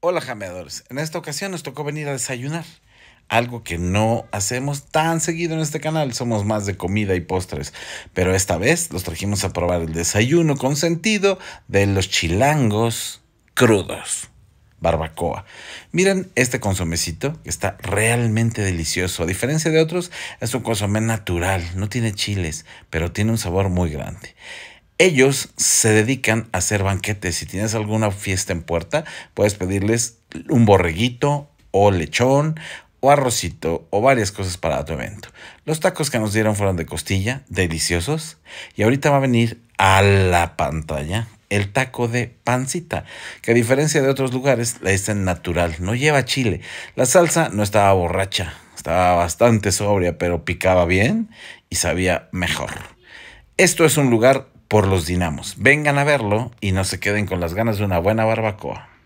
Hola jameadores, en esta ocasión nos tocó venir a desayunar, algo que no hacemos tan seguido en este canal, somos más de comida y postres, pero esta vez los trajimos a probar el desayuno consentido de los chilangos crudos. Barbacoa. Miren este consomecito que está realmente delicioso. A diferencia de otros, es un consomé natural, no tiene chiles, pero tiene un sabor muy grande. Ellos se dedican a hacer banquetes. Si tienes alguna fiesta en puerta, puedes pedirles un borreguito o lechón o arrocito o varias cosas para tu evento. Los tacos que nos dieron fueron de costilla, deliciosos. Y ahorita va a venir a la pantalla el taco de pancita, que a diferencia de otros lugares la dicen natural, no lleva chile. La salsa no estaba borracha, estaba bastante sobria, pero picaba bien y sabía mejor. Esto es un lugar por los Dinamos. Vengan a verlo y no se queden con las ganas de una buena barbacoa.